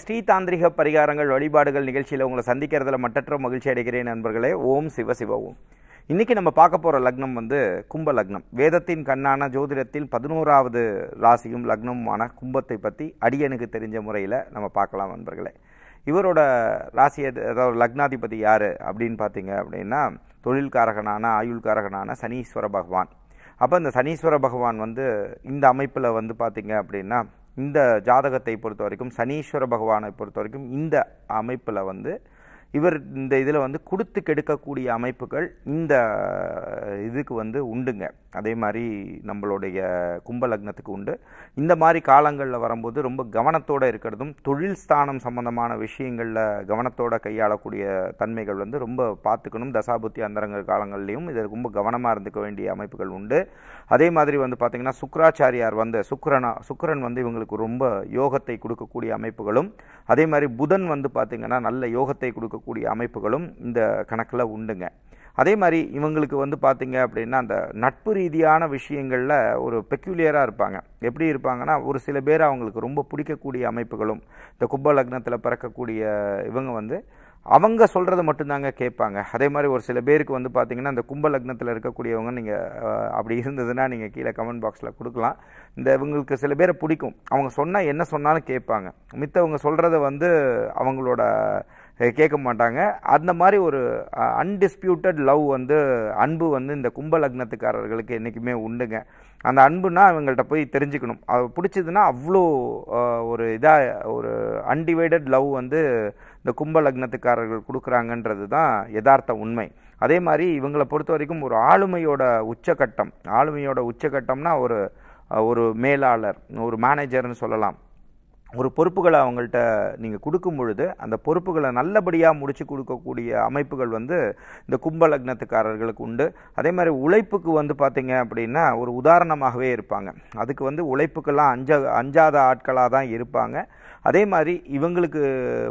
ஸ்ரீ தாந்திரிக பரிகாரங்கள் வழிபாடுகள் நிகழ்ச்சியில் உங்களை சந்திக்கிறதுல மட்டற்ற மகிழ்ச்சி அடைகிறேன் நண்பர்களே ஓம் சிவ சிவ ஓம் இன்றைக்கி நம்ம பார்க்க போகிற லக்னம் வந்து கும்ப லக்னம் வேதத்தின் கண்ணான ஜோதிடத்தில் பதினோராவது ராசியும் லக்னமுமான கும்பத்தை பற்றி அடியனுக்கு தெரிஞ்ச முறையில் நம்ம பார்க்கலாம் நண்பர்களே இவரோட ராசி அதாவது லக்னாதிபதி யார் அப்படின்னு பார்த்தீங்க அப்படின்னா தொழில்காரகனான ஆயுள்காரகனான சனீஸ்வர பகவான் அப்போ இந்த சனீஸ்வர பகவான் வந்து இந்த அமைப்பில் வந்து பார்த்திங்க அப்படின்னா இந்த ஜாதகத்தை பொறுத்த வரைக்கும் சனீஸ்வர பகவானை பொறுத்த வரைக்கும் இந்த அமைப்பில் வந்து இவர் இந்த இதில் வந்து கொடுத்து கெடுக்கக்கூடிய அமைப்புகள் இந்த இதுக்கு வந்து உண்டுங்க அதே மாதிரி நம்மளுடைய கும்ப லக்னத்துக்கு உண்டு இந்த மாதிரி காலங்களில் வரும்போது ரொம்ப கவனத்தோடு இருக்கிறதும் தொழில் ஸ்தானம் சம்பந்தமான விஷயங்களில் கவனத்தோடு கையாளக்கூடிய தன்மைகள் வந்து ரொம்ப பார்த்துக்கணும் தசாபுத்தி அந்தரங்க காலங்கள்லேயும் இதில் ரொம்ப கவனமாக இருந்துக்க வேண்டிய அமைப்புகள் உண்டு அதே மாதிரி வந்து பார்த்திங்கன்னா சுக்கராச்சாரியார் வந்து சுக்கரனா சுக்கரன் வந்து இவங்களுக்கு ரொம்ப யோகத்தை கொடுக்கக்கூடிய அமைப்புகளும் அதே மாதிரி புதன் வந்து பார்த்திங்கன்னா நல்ல யோகத்தை கொடுக்க கொடுக்கக்கூடிய அமைப்புகளும் இந்த கணக்கில் உண்டுங்க அதே மாதிரி இவங்களுக்கு வந்து பார்த்திங்க அப்படின்னா அந்த நட்பு ரீதியான விஷயங்களில் ஒரு பெக்யூலியராக இருப்பாங்க எப்படி இருப்பாங்கன்னா ஒரு சில பேர் அவங்களுக்கு ரொம்ப பிடிக்கக்கூடிய அமைப்புகளும் இந்த கும்ப லக்னத்தில் பிறக்கக்கூடிய இவங்க வந்து அவங்க சொல்கிறத மட்டும்தாங்க கேட்பாங்க அதே மாதிரி ஒரு சில பேருக்கு வந்து பார்த்திங்கன்னா இந்த கும்ப லக்னத்தில் இருக்கக்கூடியவங்க நீங்கள் அப்படி இருந்ததுன்னா நீங்கள் கீழே கமெண்ட் பாக்ஸில் கொடுக்கலாம் இந்த இவங்களுக்கு சில பேரை பிடிக்கும் அவங்க சொன்னால் என்ன சொன்னாலும் கேட்பாங்க மித்தவங்க சொல்கிறத வந்து அவங்களோட கேட்க மாட்டாங்க அந்த மாதிரி ஒரு அன்டிஸ்பியூட்டட் லவ் வந்து அன்பு வந்து இந்த கும்ப லக்னத்துக்காரர்களுக்கு என்றைக்குமே உண்டுங்க அந்த அன்புனா அவங்கள்ட்ட போய் தெரிஞ்சுக்கணும் அது பிடிச்சதுன்னா அவ்வளோ ஒரு இதாக ஒரு அன்டிவைடட் லவ் வந்து இந்த கும்ப லக்னத்துக்காரர்கள் கொடுக்குறாங்கன்றது தான் யதார்த்த உண்மை அதே மாதிரி இவங்களை பொறுத்த வரைக்கும் ஒரு ஆளுமையோட உச்சகட்டம் ஆளுமையோட உச்சக்கட்டம்னா ஒரு ஒரு மேலாளர் ஒரு மேனேஜர்னு சொல்லலாம் ஒரு பொறுப்புகளை அவங்கள்ட்ட நீங்கள் கொடுக்கும் பொழுது அந்த பொறுப்புகளை நல்லபடியாக முடித்து கொடுக்கக்கூடிய அமைப்புகள் வந்து இந்த கும்ப லக்னத்துக்காரர்களுக்கு உண்டு அதே மாதிரி உழைப்புக்கு வந்து பார்த்திங்க அப்படின்னா ஒரு உதாரணமாகவே இருப்பாங்க அதுக்கு வந்து உழைப்புக்கெல்லாம் அஞ்ச அஞ்சாத ஆட்களாக தான் இருப்பாங்க அதே மாதிரி இவங்களுக்கு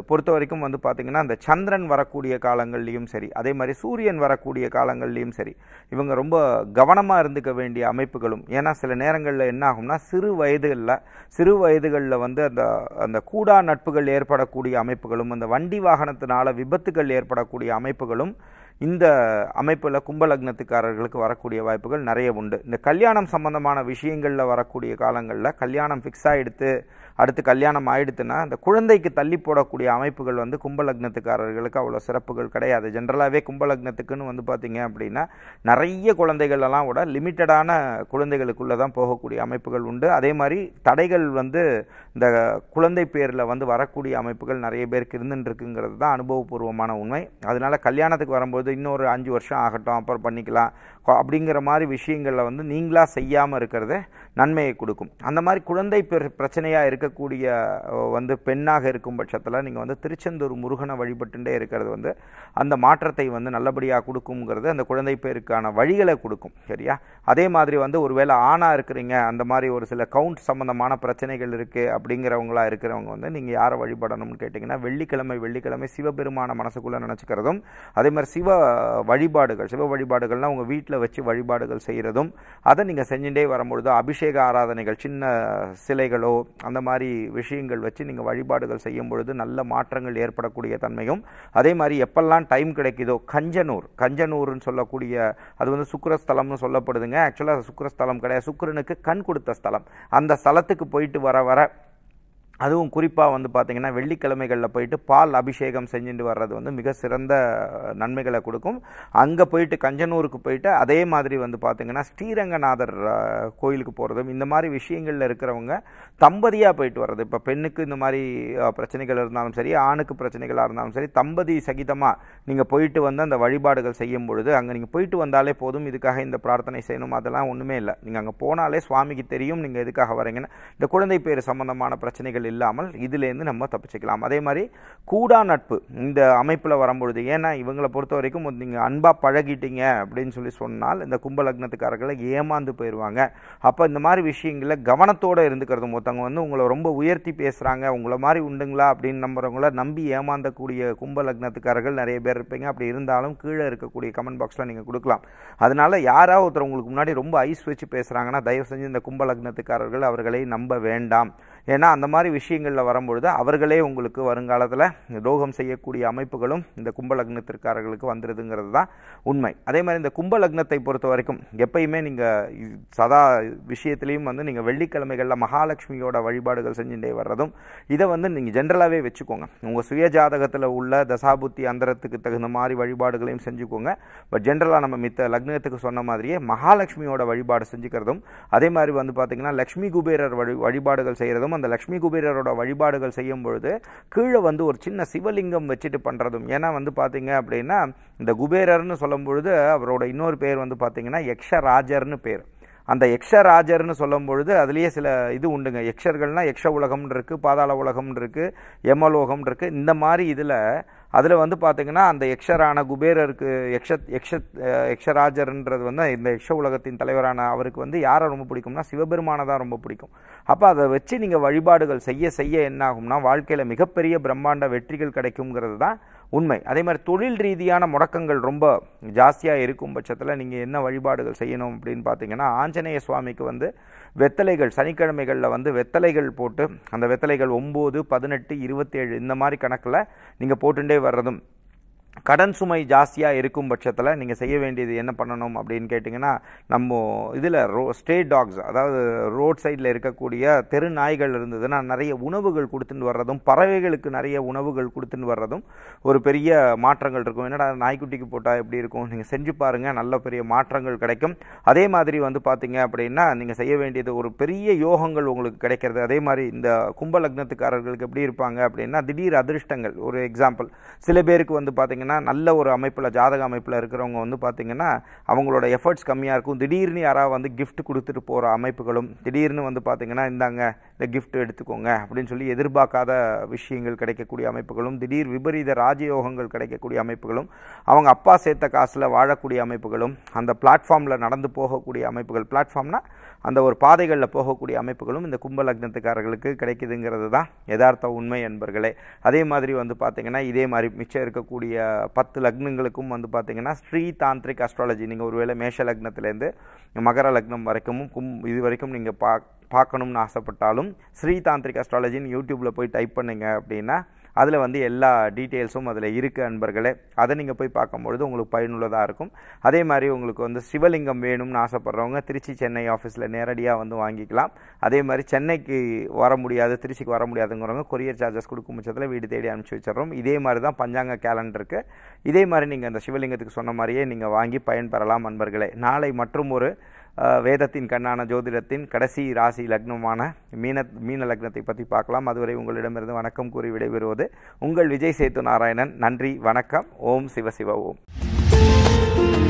பொறுத்த வரைக்கும் வந்து பார்த்திங்கன்னா அந்த சந்திரன் வரக்கூடிய காலங்கள்லேயும் சரி அதே மாதிரி சூரியன் வரக்கூடிய காலங்கள்லேயும் சரி இவங்க ரொம்ப கவனமாக இருந்துக்க வேண்டிய அமைப்புகளும் ஏன்னா சில நேரங்களில் என்ன ஆகும்னா சிறு வயதுகளில் சிறு வயதுகளில் வந்து அந்த அந்த கூடா நட்புகள் ஏற்படக்கூடிய அமைப்புகளும் அந்த வண்டி வாகனத்தினால் விபத்துகள் ஏற்படக்கூடிய அமைப்புகளும் இந்த அமைப்பில் கும்பலக்னத்துக்காரர்களுக்கு வரக்கூடிய வாய்ப்புகள் நிறைய உண்டு இந்த கல்யாணம் சம்பந்தமான விஷயங்களில் வரக்கூடிய காலங்களில் கல்யாணம் ஃபிக்ஸ் ஆகிடுத்து அடுத்து கல்யாணம் ஆயிடுத்துன்னா அந்த குழந்தைக்கு தள்ளி போடக்கூடிய அமைப்புகள் வந்து கும்பலக்னத்துக்காரர்களுக்கு அவ்வளோ சிறப்புகள் கிடையாது ஜென்ரலாகவே கும்பலக்னத்துக்குன்னு வந்து பார்த்திங்க அப்படின்னா நிறைய குழந்தைகளெல்லாம் விட லிமிட்டடான குழந்தைகளுக்குள்ளே தான் போகக்கூடிய அமைப்புகள் உண்டு அதே மாதிரி தடைகள் வந்து இந்த குழந்தை பேரில் வந்து வரக்கூடிய அமைப்புகள் நிறைய பேருக்கு இருந்துருக்குங்கிறது தான் அனுபவபூர்வமான உண்மை அதனால் கல்யாணத்துக்கு வரும்போது இன்னொரு அஞ்சு வருஷம் ஆகட்டும் அப்புறம் பண்ணிக்கலாம் அப்படிங்கிற மாதிரி விஷயங்களில் வந்து நீங்களாக செய்யாமல் இருக்கிறது நன்மையை கொடுக்கும் அந்த மாதிரி குழந்தை பிரச்சனையாக இருக்கக்கூடிய வந்து பெண்ணாக இருக்கும் பட்சத்தில் நீங்கள் வந்து திருச்செந்தூர் முருகனை வழிபட்டுண்டே இருக்கிறது வந்து அந்த மாற்றத்தை வந்து நல்லபடியாக கொடுக்குங்கிறது அந்த குழந்தை பேருக்கான வழிகளை கொடுக்கும் சரியா அதே மாதிரி வந்து ஒரு வேளை ஆணாக இருக்கிறீங்க அந்த மாதிரி ஒரு சில கவுண்ட் சம்மந்தமான பிரச்சனைகள் இருக்குது அப்படிங்கிறவங்களா இருக்கிறவங்க வந்து நீங்கள் யாரை வழிபடணும்னு கேட்டிங்கன்னா வெள்ளிக்கிழமை வெள்ளிக்கிழமை சிவபெருமான மனசுக்குள்ளே நினச்சிக்கிறதும் அதே மாதிரி சிவ வழிபாடுகள் சிவ வழிபாடுகள்னால் உங்கள் வீட்டில் வச்சு வழிபாடுகள் செய்கிறதும் அதை நீங்கள் செஞ்சுட்டே வரும்பொழுது அபிஷேகம் அபிஷேக ஆராதனைகள் சின்ன சிலைகளோ அந்த மாதிரி விஷயங்கள் வச்சு நீங்கள் வழிபாடுகள் செய்யும் பொழுது நல்ல மாற்றங்கள் ஏற்படக்கூடிய தன்மையும் அதே மாதிரி எப்பெல்லாம் டைம் கிடைக்குதோ கஞ்சனூர் கஞ்சனூர்னு சொல்லக்கூடிய அது வந்து சுக்கரஸ்தலம்னு சொல்லப்படுதுங்க ஆக்சுவலாக சுக்கரஸ்தலம் கிடையாது சுக்கரனுக்கு கண் கொடுத்த ஸ்தலம் அந்த ஸ்தலத்துக்கு போயிட்டு வர வர அதுவும் குறிப்பாக வந்து பார்த்திங்கன்னா வெள்ளிக்கிழமைகளில் போயிட்டு பால் அபிஷேகம் செஞ்சுட்டு வர்றது வந்து மிக சிறந்த நன்மைகளை கொடுக்கும் அங்கே போயிட்டு கஞ்சனூருக்கு போயிட்டு அதே மாதிரி வந்து பார்த்திங்கன்னா ஸ்ரீரங்கநாதர் கோயிலுக்கு போகிறதும் இந்த மாதிரி விஷயங்களில் இருக்கிறவங்க தம்பதியாக போயிட்டு வர்றது இப்போ பெண்ணுக்கு இந்த மாதிரி பிரச்சனைகள் இருந்தாலும் சரி ஆணுக்கு பிரச்சனைகளாக இருந்தாலும் சரி தம்பதி சகிதமாக நீங்கள் போயிட்டு வந்து அந்த வழிபாடுகள் செய்யும் பொழுது அங்கே நீங்கள் போயிட்டு வந்தாலே போதும் இதுக்காக இந்த பிரார்த்தனை செய்யணும் அதெல்லாம் ஒன்றுமே இல்லை நீங்கள் அங்கே போனாலே சுவாமிக்கு தெரியும் நீங்கள் எதுக்காக வரீங்கன்னு இந்த குழந்தை பேர் சம்மந்தமான பிரச்சனைகள் இல்லாமல் இதிலேருந்து நம்ம தப்பிச்சுக்கலாம் அதே மாதிரி கூடா நட்பு இந்த அமைப்பில் வரும்பொழுது ஏன்னா இவங்களை பொறுத்த வரைக்கும் நீங்கள் அன்பாக பழகிட்டீங்க அப்படின்னு சொல்லி சொன்னால் இந்த கும்பலக்னத்துக்காரர்களை ஏமாந்து போயிடுவாங்க அப்போ இந்த மாதிரி விஷயங்களில் கவனத்தோடு இருந்துக்கிறது ஒருத்தவங்க வந்து உங்களை ரொம்ப உயர்த்தி பேசுகிறாங்க உங்களை மாதிரி உண்டுங்களா அப்படின்னு நம்புறவங்கள நம்பி ஏமாந்தக்கூடிய கும்பலக்னத்துக்காரர்கள் நிறைய பேர் இருப்பீங்க அப்படி இருந்தாலும் கீழே இருக்கக்கூடிய கமெண்ட் பாக்ஸில் நீங்கள் கொடுக்கலாம் அதனால் யாராவது ஒருத்தர் உங்களுக்கு முன்னாடி ரொம்ப ஐஸ் வச்சு பேசுகிறாங்கன்னா தயவு செஞ்சு இந்த கும்பலக்னத்துக்காரர்கள் அவர்களை நம்ப வேண்டாம் ஏன்னா அந்த மாதிரி விஷயங்களில் வரும்பொழுது அவர்களே உங்களுக்கு வருங்காலத்தில் துரோகம் செய்யக்கூடிய அமைப்புகளும் இந்த கும்ப லக்னத்திற்காரர்களுக்கு வந்துடுதுங்கிறது தான் உண்மை அதே மாதிரி இந்த கும்ப லக்னத்தை பொறுத்த வரைக்கும் எப்பயுமே நீங்கள் சதா விஷயத்துலேயும் வந்து நீங்கள் வெள்ளிக்கிழமைகளில் மகாலட்சுமியோட வழிபாடுகள் செஞ்சுட்டே வர்றதும் இதை வந்து நீங்கள் ஜென்ரலாகவே வச்சுக்கோங்க உங்கள் சுய ஜாதகத்தில் உள்ள தசாபுத்தி அந்தரத்துக்கு தகுந்த மாதிரி வழிபாடுகளையும் செஞ்சுக்கோங்க பட் ஜென்ரலாக நம்ம மித்த லக்னத்துக்கு சொன்ன மாதிரியே மகாலட்சுமியோட வழிபாடு செஞ்சுக்கிறதும் அதே மாதிரி வந்து பார்த்திங்கன்னா லக்ஷ்மி குபேரர் வழி வழிபாடுகள் செய்கிறதும் பண்ணுறதும் அந்த லக்ஷ்மி குபேரரோட வழிபாடுகள் செய்யும் பொழுது கீழே வந்து ஒரு சின்ன சிவலிங்கம் வச்சுட்டு பண்ணுறதும் ஏன்னா வந்து பார்த்தீங்க அப்படின்னா இந்த குபேரர்னு சொல்லும் பொழுது அவரோட இன்னொரு பேர் வந்து பார்த்தீங்கன்னா யக்ஷராஜர்னு பேர் அந்த யக்ஷராஜர்னு சொல்லும் பொழுது அதுலேயே சில இது உண்டுங்க யக்ஷர்கள்னால் யக்ஷ உலகம்னு இருக்குது பாதாள உலகம்னு இருக்குது யமலோகம்னு இருக்குது இந்த மாதிரி இதில் அதில் வந்து பார்த்திங்கன்னா அந்த யக்ஷரான குபேரருக்கு யக்ஷ யக்ஷ யக்ஷராஜர்ன்றது வந்து இந்த யக்ஷ உலகத்தின் தலைவரான அவருக்கு வந்து யாரை ரொம்ப பிடிக்கும்னா சிவபெருமானை தான் ரொம்ப பிடிக்கும் அப்போ அதை வச்சு நீங்கள் வழிபாடுகள் செய்ய செய்ய என்ன ஆகும்னா வாழ்க்கையில் மிகப்பெரிய பிரம்மாண்ட வெற்றிகள் கிடைக்குங்கிறது தான் உண்மை அதே மாதிரி தொழில் ரீதியான முடக்கங்கள் ரொம்ப ஜாஸ்தியாக இருக்கும் பட்சத்தில் நீங்கள் என்ன வழிபாடுகள் செய்யணும் அப்படின்னு பார்த்தீங்கன்னா ஆஞ்சநேய சுவாமிக்கு வந்து வெத்தலைகள் சனிக்கிழமைகளில் வந்து வெத்தலைகள் போட்டு அந்த வெத்தலைகள் ஒம்பது பதினெட்டு இருபத்தேழு இந்த மாதிரி கணக்கில் நீங்கள் போட்டுகிட்டே வர்றதும் கடன் சுமை ஜாஸ்தியாக இருக்கும் பட்சத்தில் நீங்கள் செய்ய வேண்டியது என்ன பண்ணணும் அப்படின்னு கேட்டிங்கன்னா நம்ம இதில் ரோ ஸ்டேட் டாக்ஸ் அதாவது ரோட் சைடில் இருக்கக்கூடிய தெரு நாய்கள் இருந்ததுன்னா நிறைய உணவுகள் கொடுத்துட்டு வர்றதும் பறவைகளுக்கு நிறைய உணவுகள் கொடுத்துட்டு வர்றதும் ஒரு பெரிய மாற்றங்கள் இருக்கும் என்னடா நாய்க்குட்டிக்கு போட்டால் எப்படி இருக்கும் நீங்கள் செஞ்சு பாருங்கள் நல்ல பெரிய மாற்றங்கள் கிடைக்கும் அதே மாதிரி வந்து பார்த்தீங்க அப்படின்னா நீங்கள் செய்ய வேண்டியது ஒரு பெரிய யோகங்கள் உங்களுக்கு கிடைக்கிறது அதே மாதிரி இந்த கும்ப லக்னத்துக்காரர்களுக்கு எப்படி இருப்பாங்க அப்படின்னா திடீர் அதிர்ஷ்டங்கள் ஒரு எக்ஸாம்பிள் சில பேருக்கு வந்து பார்த்திங்கன்னா பார்த்தீங்கன்னா நல்ல ஒரு அமைப்பில் ஜாதக அமைப்பில் இருக்கிறவங்க வந்து பார்த்திங்கன்னா அவங்களோட எஃபர்ட்ஸ் கம்மியாக இருக்கும் திடீர்னு யாராவது வந்து கிஃப்ட் கொடுத்துட்டு போகிற அமைப்புகளும் திடீர்னு வந்து பார்த்திங்கன்னா இந்தாங்க இந்த கிஃப்ட் எடுத்துக்கோங்க அப்படின்னு சொல்லி எதிர்பார்க்காத விஷயங்கள் கிடைக்கக்கூடிய அமைப்புகளும் திடீர் விபரீத ராஜயோகங்கள் கிடைக்கக்கூடிய அமைப்புகளும் அவங்க அப்பா சேர்த்த காசில் வாழக்கூடிய அமைப்புகளும் அந்த பிளாட்ஃபார்மில் நடந்து போகக்கூடிய அமைப்புகள் பிளாட்ஃபார்ம்னால் அந்த ஒரு பாதைகளில் போகக்கூடிய அமைப்புகளும் இந்த கும்ப லக்னத்துக்காரர்களுக்கு கிடைக்குதுங்கிறது தான் யதார்த்த உண்மை என்பர்களே அதே மாதிரி வந்து பார்த்திங்கன்னா இதே மாதிரி மிச்சம் இருக்கக்கூடிய பத்து லக்னங்களுக்கும் வந்து பார்த்திங்கன்னா ஸ்ரீ தாந்திரிக் அஸ்ட்ராலஜி நீங்கள் ஒருவேளை மேஷ லக்னத்துலேருந்து மகர லக்னம் வரைக்கும் கும் இது வரைக்கும் நீங்கள் பா பார்க்கணும்னு ஆசைப்பட்டாலும் ஸ்ரீ தாந்திரிக் அஸ்ட்ராலஜின்னு யூடியூப்பில் போய் டைப் பண்ணுங்கள் அப்படின்னா அதில் வந்து எல்லா டீட்டெயில்ஸும் அதில் இருக்குது அன்பர்களே அதை நீங்கள் போய் பார்க்கும்பொழுது உங்களுக்கு பயனுள்ளதாக இருக்கும் அதே மாதிரி உங்களுக்கு வந்து சிவலிங்கம் வேணும்னு ஆசைப்பட்றவங்க திருச்சி சென்னை ஆஃபீஸில் நேரடியாக வந்து வாங்கிக்கலாம் அதே மாதிரி சென்னைக்கு வர முடியாது திருச்சிக்கு வர முடியாதுங்கிறவங்க கொரியர் சார்ஜஸ் கொடுக்கும் பட்சத்தில் வீடு தேடி அனுப்பிச்சி வச்சிடறோம் இதே மாதிரி தான் பஞ்சாங்க கேலண்டருக்கு இதே மாதிரி நீங்கள் அந்த சிவலிங்கத்துக்கு சொன்ன மாதிரியே நீங்கள் வாங்கி பயன்பெறலாம் அன்பர்களே நாளை மற்றும் ஒரு வேதத்தின் கண்ணான ஜோதிடத்தின் கடைசி ராசி லக்னமான மீன மீன லக்னத்தை பற்றி பார்க்கலாம் அதுவரை உங்களிடமிருந்து வணக்கம் கூறி விடைபெறுவது உங்கள் விஜய் சேத்து நாராயணன் நன்றி வணக்கம் ஓம் சிவசிவ ஓம்